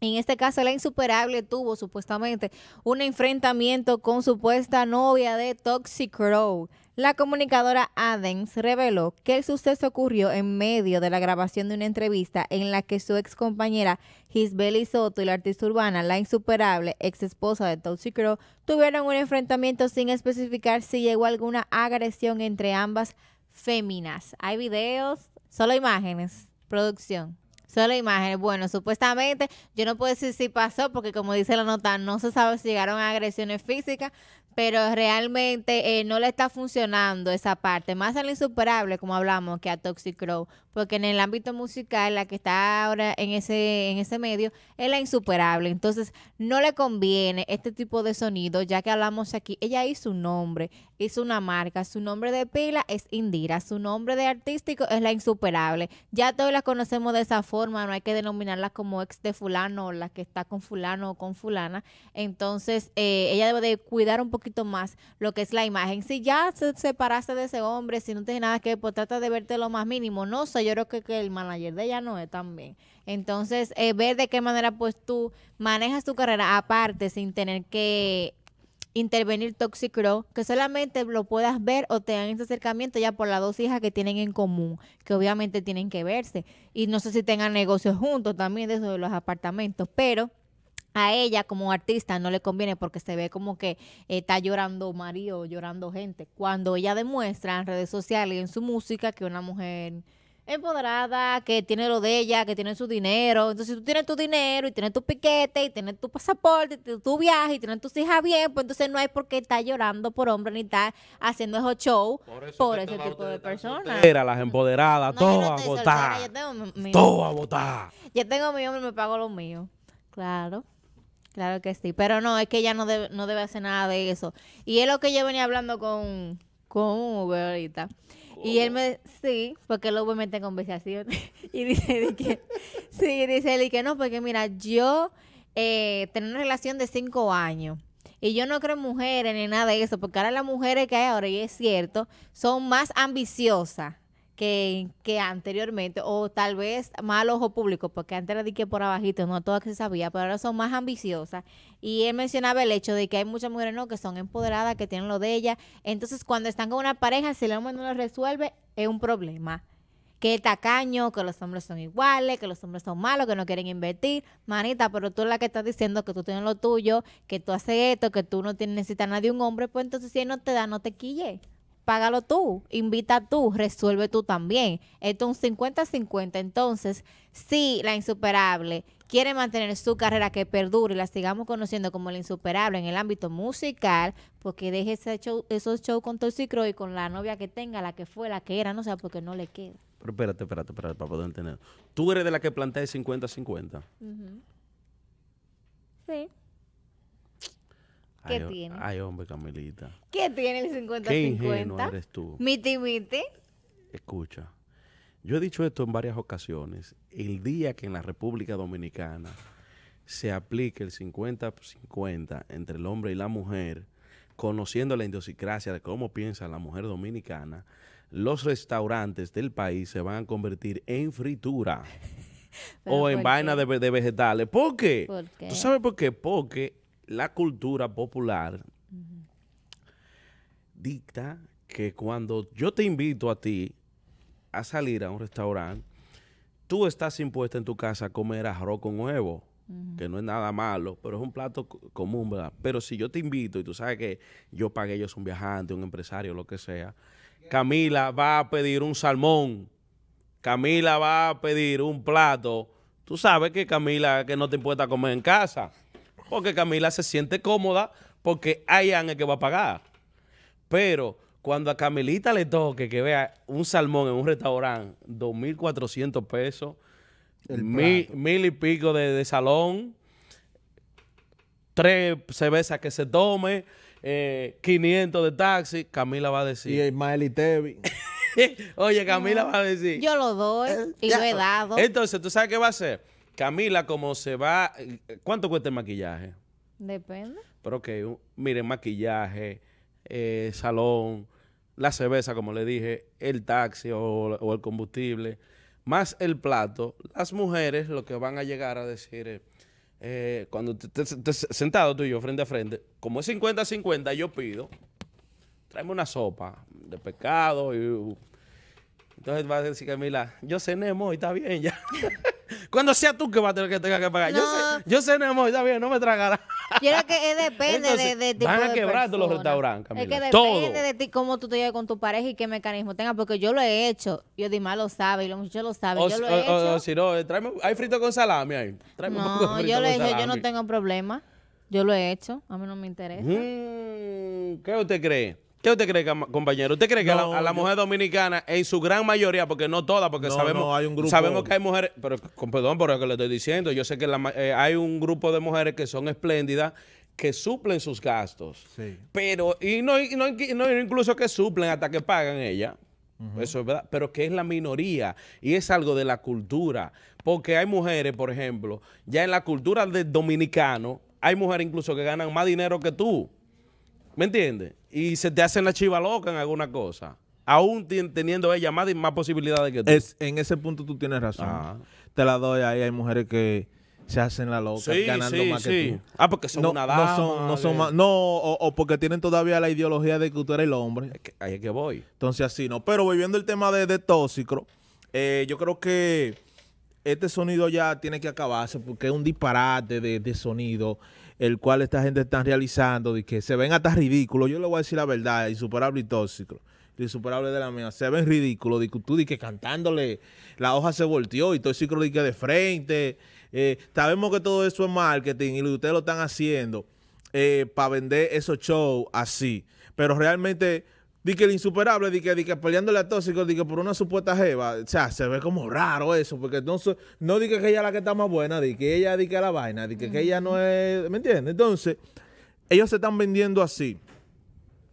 En este caso, la insuperable tuvo supuestamente un enfrentamiento con supuesta novia de Toxic Crow. La comunicadora Adens reveló que el suceso ocurrió en medio de la grabación de una entrevista en la que su ex compañera Hisbeli Soto y la artista urbana, la insuperable ex esposa de Toxic Crow, tuvieron un enfrentamiento sin especificar si llegó alguna agresión entre ambas féminas. Hay videos, solo imágenes. Producción. Solo imágenes. Bueno, supuestamente, yo no puedo decir si pasó, porque como dice la nota, no se sabe si llegaron a agresiones físicas, pero realmente eh, no le está funcionando esa parte, más la insuperable, como hablamos, que a Toxic Crow, porque en el ámbito musical, la que está ahora en ese, en ese medio, es la insuperable, entonces no le conviene este tipo de sonido, ya que hablamos aquí, ella hizo un nombre, hizo una marca, su nombre de pila es Indira, su nombre de artístico es la insuperable, ya todos la conocemos de esa forma, no hay que denominarla como ex de fulano, o la que está con fulano o con fulana, entonces eh, ella debe de cuidar un poquito más lo que es la imagen. Si ya se separaste de ese hombre, si no tienes nada que ver, pues trata de verte lo más mínimo. No sé, yo creo que, el manager de ella no es también. Entonces, eh, ver de qué manera pues tú manejas tu carrera aparte sin tener que intervenir Toxic que solamente lo puedas ver o te dan ese acercamiento ya por las dos hijas que tienen en común, que obviamente tienen que verse. Y no sé si tengan negocios juntos también de los apartamentos, pero a ella como artista no le conviene porque se ve como que está llorando marido, llorando gente. Cuando ella demuestra en redes sociales y en su música que una mujer empoderada, que tiene lo de ella, que tiene su dinero. Entonces, tú tienes tu dinero y tienes tu piquete y tienes tu pasaporte y tu viaje y tienes tus hijas bien, pues entonces no hay por qué estar llorando por hombre ni estar haciendo esos show por, ese tipo de personas. Era las empoderadas, todo a votar. Todo a votar. Yo tengo mi hombre y me pago lo mío. Claro. Claro que sí, pero no, es que ella no debe, no debe hacer nada de eso. Y es lo que yo venía hablando con, con Uber ahorita. Y él me, sí, porque luego me en conversación. y dice, de que, sí, dice él, y que no, porque mira, yo eh, tengo una relación de cinco años. Y yo no creo en mujeres ni nada de eso, porque ahora las mujeres que hay ahora, y es cierto, son más ambiciosas que, anteriormente, o tal vez mal ojo público, porque antes era di que por abajito, no todo que se sabía, pero ahora son más ambiciosas. Y él mencionaba el hecho de que hay muchas mujeres no que son empoderadas, que tienen lo de ellas. Entonces, cuando están con una pareja, si el hombre no lo resuelve, es un problema. Que es tacaño, que los hombres son iguales, que los hombres son malos, que no quieren invertir. Manita, pero tú la que estás diciendo que tú tienes lo tuyo, que tú haces esto, que tú no tienes, necesitas nada de un hombre, pues entonces si él no te da, no te quille págalo tú, invita tú, resuelve tú también. Esto es un 50-50. Entonces, si la insuperable quiere mantener su carrera que perdure y la sigamos conociendo como la insuperable en el ámbito musical, porque pues deje esos shows con Toxicro y con la novia que tenga, la que fue, la que era, no sé, porque no le queda. Pero espérate, espérate, espérate, para poder entender. Tú eres de la que plantea 50-50. Sí. ¿Qué tiene? Ay, hombre, Camilita. ¿Qué tiene el 50-50? ¿Qué ingenuo eres tú? Miti, miti. Escucha, yo he dicho esto en varias ocasiones. El día que en la República Dominicana se aplique el 50-50 entre el hombre y la mujer, conociendo la idiosincrasia de cómo piensa la mujer dominicana, los restaurantes del país se van a convertir en fritura o en vaina de, vegetales. ¿Por qué? ¿Tú sabes por qué? Porque la cultura popular dicta que cuando yo te invito a ti a salir a un restaurante, tú estás impuesta en tu casa a comer arroz con huevo, que no es nada malo, pero es un plato común, ¿verdad? Pero si yo te invito y tú sabes que yo pagué, yo soy un viajante, un empresario, lo que sea, Camila va a pedir un salmón, Camila va a pedir un plato, tú sabes que Camila que no te impuesta a comer en casa porque Camila se siente cómoda porque hay es que va a pagar. Pero cuando a Camilita le toque que vea un salmón en un restaurante, 2.400 pesos, mil, y pico de, salón, tres cervezas que se tome, 500 eh, de taxi, Camila va a decir. Y Ismael y Tevi. Oye, Camila va a decir. Yo lo doy eh, y lo he dado. Entonces, ¿tú sabes qué va a hacer? Camila, ¿cómo se va? ¿Cuánto cuesta el maquillaje? Depende. Pero que, miren, maquillaje, eh, salón, la cerveza, como le dije, el taxi o, el combustible, más el plato, las mujeres lo que van a llegar a decir es, eh, cuando estés sentado tú y yo frente a frente, como es 50-50, yo pido, tráeme una sopa de pescado y... Entonces va a decir que Camila, yo Nemo y está bien ya. Cuando sea tú que va a tener que que pagar. Yo, sé, yo y está bien, no me tragará. Yo creo que depende de, de tipo Van a quebrar los restaurantes, Es que depende de ti cómo tú te lleves con tu pareja y qué mecanismo tengas, porque yo lo he hecho. Yo Dima lo sabe y los muchachos lo saben. yo lo he hecho. O, si no, eh, tráeme, hay frito con salami ahí. no, yo lo he hecho, yo no tengo problema. Yo lo he hecho, a mí no me interesa. Mm, ¿Qué usted cree? ¿Qué usted cree, compañero? ¿Usted cree que a, la, mujer dominicana, en su gran mayoría, porque no todas, porque sabemos, sabemos que hay mujeres, pero con perdón por lo que le estoy diciendo, yo sé que eh, hay un grupo de mujeres que son espléndidas, que suplen sus gastos, sí. pero, y no, incluso que suplen hasta que pagan ella, Eso es verdad, pero que es la minoría y es algo de la cultura, porque hay mujeres, por ejemplo, ya en la cultura del dominicano, hay mujeres incluso que ganan más dinero que tú, ¿me entiendes? y se te hacen la chiva loca en alguna cosa. Aún teniendo ella más, más posibilidades que tú. en ese punto tú tienes razón. Ah. Te la doy ahí. Hay mujeres que se hacen la loca ganando más que tú. Ah, porque son no, una dama. No, eh. más, no o, porque tienen todavía la ideología de que tú eres el hombre. ahí es que voy. Entonces así no. Pero volviendo al tema de, de tóxico, eh, yo creo que este sonido ya tiene que acabarse porque es un disparate de, de sonido el cual esta gente está realizando, de que se ven hasta ridículos, yo le voy a decir la verdad, insuperable y tóxico insuperable de la mía. Se ven ridículos. Tú y que cantándole la hoja se volteó y todo de que de frente. Eh, sabemos que todo eso es marketing y ustedes lo están haciendo eh, para vender esos shows así. Pero realmente di que el insuperable, di que, di peleándole a tóxico, di que por una supuesta jeva, o sea, se ve como raro eso, porque entonces, no di que ella es la que está más buena, di que ella di que la vaina, di que, ella no es, ¿me entiendes? Entonces, ellos se están vendiendo así.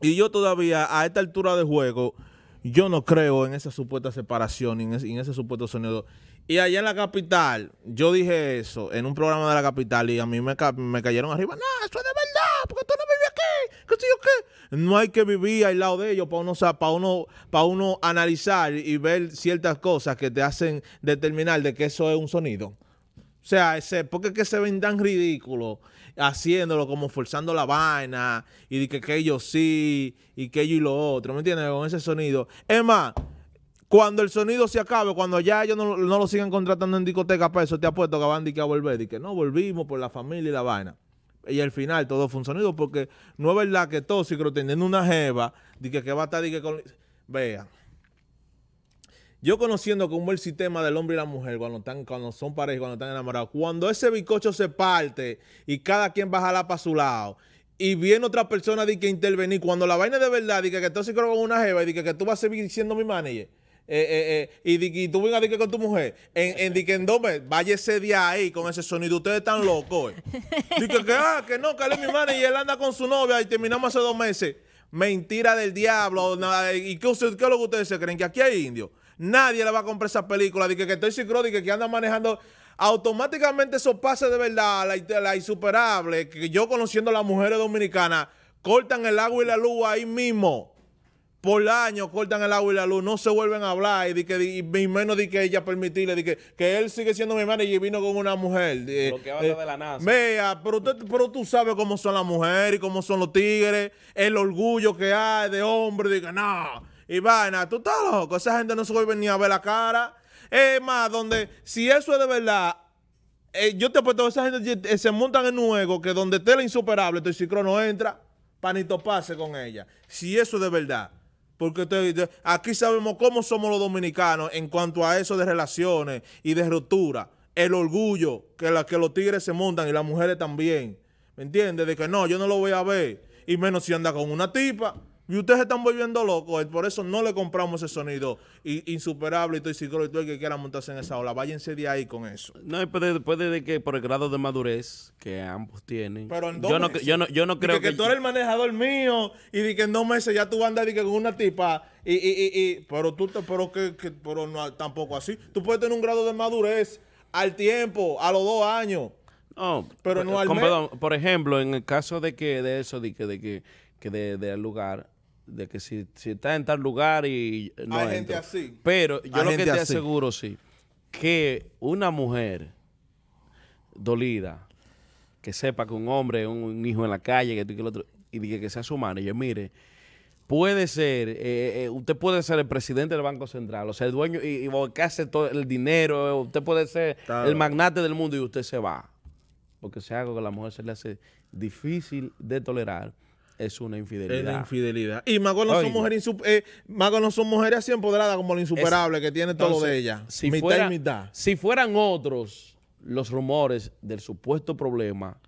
Y yo todavía, a esta altura de juego, yo no creo en esa supuesta separación, en ese, en ese supuesto sonido. Y allá en la capital, yo dije eso en un programa de la capital y a mí me, cayeron arriba. No, eso es de verdad, porque tú no vives aquí. ¿Qué sé yo qué? no hay que vivir al lado de ellos para uno, para uno, para uno analizar y ver ciertas cosas que te hacen determinar de que eso es un sonido. O sea, ese, porque que se ven tan ridículos haciéndolo, como forzando la vaina, y de que, ellos sí, y que ellos y lo otro, ¿me entiendes? Con ese sonido. Es más, cuando el sonido se acabe, cuando ya ellos no, lo sigan contratando en discoteca para eso, te apuesto que van a volver, y que no volvimos por la familia y la vaina y al final todo funcionó porque no es verdad que todo ciclo teniendo una jeva, di que, va a estar, que Vean, yo conociendo cómo el sistema del hombre y la mujer cuando, están, cuando son parejas, cuando están enamorados, cuando ese bizcocho se parte y cada quien va a jalar para su lado, y viene otra persona de que intervenir, cuando la vaina de verdad, de que, todo ciclo con una jeva, y de que, que tú vas a seguir siendo mi manager, eh, eh, eh, y, y, tú vengas que con tu mujer en, en vaya ese día ahí con ese sonido. Ustedes están locos. Eh. Dice que, ah, que no, que él es mi madre y él anda con su novia y terminamos hace dos meses. Mentira del diablo. ¿Y qué, es lo que ustedes se creen? Que aquí hay indios. Nadie le va a comprar esa película. Dice que, que estoy psicrótico, que anda manejando automáticamente eso pase de verdad, la, la, insuperable, que yo conociendo a las mujeres dominicanas, cortan el agua y la luz ahí mismo por año cortan el agua y la luz, no se vuelven a hablar, y, que, menos de que ella permitirle, que, él sigue siendo mi hermano y vino con una mujer. Lo que habla eh, de la NASA. Mea, pero, tú sabes cómo son las mujeres y cómo son los tigres, el orgullo que hay de hombre, Diga no, y vaina, tú estás loco, esa gente no se vuelve ni a ver la cara. Es más, donde, si eso es de verdad, eh, yo te apuesto, esa gente eh, se montan en nuevo que donde esté la insuperable, tu ciclo no entra, panito pase con ella. Si eso es de verdad. Porque aquí sabemos cómo somos los dominicanos en cuanto a eso de relaciones y de ruptura. El orgullo que, la, que los tigres se montan y las mujeres también. ¿Me entiendes? De que no, yo no lo voy a ver. Y menos si anda con una tipa. Y ustedes se están volviendo locos, por eso no le compramos ese sonido insuperable y todo, y psicólogo y todo que quiera montarse en esa ola. Váyanse de ahí con eso. No, después de, que por el grado de madurez que ambos tienen. Pero en dos yo, No, yo, no, creo que, que, tú eres el manejador mío y de que en dos meses ya tú a que con una tipa y, y, y, pero tú pero que, pero tampoco así. Tú puedes tener un grado de madurez al tiempo, a los dos años. No, pero no al con, por ejemplo, en el caso de que de eso, de que, de que, de, lugar de que si, está en tal lugar y no Hay gente así. Pero yo lo que te aseguro, sí, que una mujer dolida, que sepa que un hombre, un, hijo en la calle, que, que el otro, y que, sea su manager, mire, puede ser, eh, eh, eh, usted puede ser el presidente del Banco Central, o sea, el dueño y, hace todo el dinero, usted puede ser el magnate del mundo y usted se va. Porque sea algo que a la mujer se le hace difícil de tolerar es una infidelidad. Es una infidelidad. Y Mago no son mujeres eh, no son mujeres así empoderadas como la insuperable que tiene todo de ella. Si mitad mitad. Si fueran otros los rumores del supuesto problema,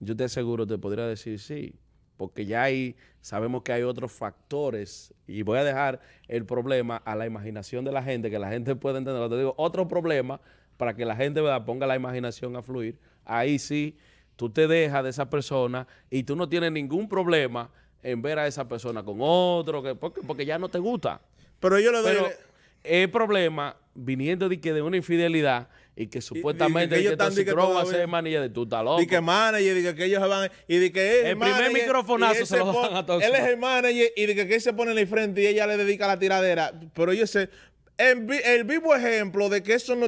yo te aseguro, te podría decir sí. Porque ya ahí sabemos que hay otros factores. Y voy a dejar el problema a la imaginación de la gente, que la gente pueda entender. Te digo, otro problema para que la gente ponga la imaginación a fluir. Ahí sí tú te dejas de esa persona y tú no tienes ningún problema en ver a esa persona con otro, que, porque, ya no te gusta. Pero yo le doy... el problema viniendo de que de una infidelidad y que supuestamente y, que ellos que va a ser manilla de tu talón. Y que manager, y que, ellos se van, y de que el, el primer microfonazo se lo van a todos. Él es el manager, y de que, que él se pone en el frente y ella le dedica la tiradera. Pero ellos se... El, vivo ejemplo de que, eso no,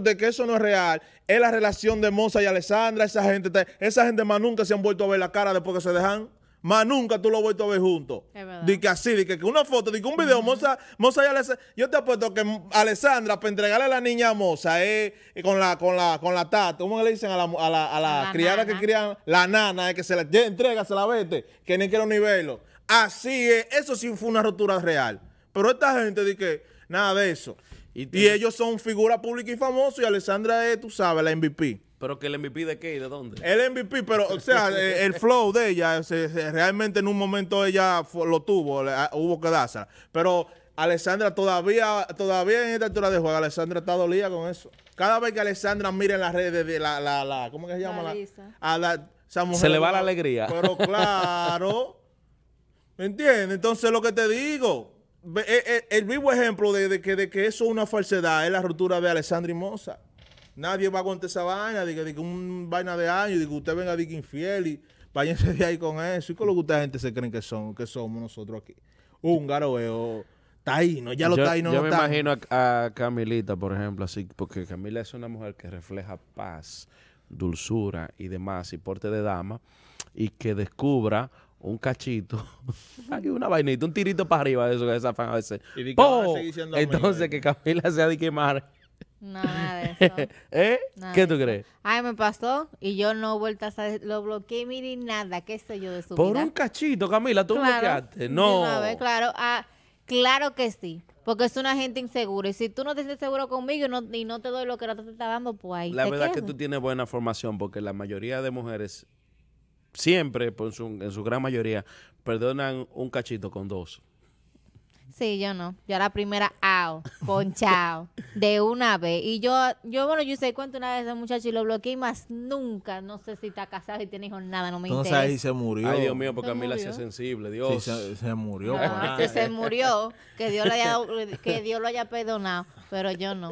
es real es la relación de Moza y Alessandra. Esa gente, esa gente más nunca se han vuelto a ver la cara después que se dejan. Más nunca tú lo has vuelto a ver juntos. Di que así, di que, una foto, de que un video. Moza, Moza y Alessandra. Yo te apuesto que Alessandra, para entregarle a la niña a Moza, eh, con la, con la, con tata, ¿cómo le dicen a la, criada que crían? La nana, eh, que se la entrega, se la vete, que ni quiero ni verlo. Así es, eso sí fue una rotura real. Pero esta gente di que, nada de eso. Y, ellos son figura pública y famoso y Alessandra es, tú sabes, la MVP. ¿Pero que el MVP de qué y de dónde? El MVP, pero, o sea, eh, el, flow de ella, realmente en un momento ella lo tuvo, hubo que dársela. Pero Alessandra todavía, todavía en esta altura de juego, Alessandra está dolida con eso. Cada vez que Alessandra mira en las redes de la, la, la ¿cómo que se llama? La, a la, se le va la alegría. Pero claro, ¿me entiendes? Entonces lo que te digo, eh, eh, el vivo ejemplo de, que, de que eso es una falsedad es la ruptura de y Moza. Nadie va a contar esa vaina, de que, un vaina de año, de que usted venga decir que infiel y váyanse de ahí con eso. ¿Y con lo que ustedes gente se creen que son, que somos nosotros aquí? Un garoeo taíno, ya lo yo, taíno Yo me imagino a, a, Camilita, por ejemplo, así, porque Camila es una mujer que refleja paz, dulzura y demás, y porte de dama, y que descubra un cachito, una vainita, un tirito para arriba de eso que a veces. Entonces que Camila sea de quemar. Nada de eso. ¿Eh? ¿Qué tú crees? Ay, me pasó y yo no vuelto a lo bloqueé, ni nada, qué sé yo de su vida? Por un cachito, Camila, tú claro. bloqueaste. No. claro, ah, claro que sí. Porque es una gente insegura. Y si tú no te sientes seguro conmigo y no, y no te doy lo que no te está dando, pues ahí. La verdad es que tú tienes buena formación, porque la mayoría de mujeres siempre, pues, en su gran mayoría, perdonan un cachito con dos. Sí, yo no. Yo la primera, con ponchao, de una vez. Y yo, yo bueno, yo sé cuánto una vez ese muchacho y lo bloqueé, más nunca. No sé si está casado y tiene hijos, nada, no me Entonces, interesa. Entonces ahí se murió. Ay, Dios mío, porque a mí la hacía sensible, Dios. se, murió. se, murió, ah, que Dios, haya, que Dios lo haya perdonado, pero yo no.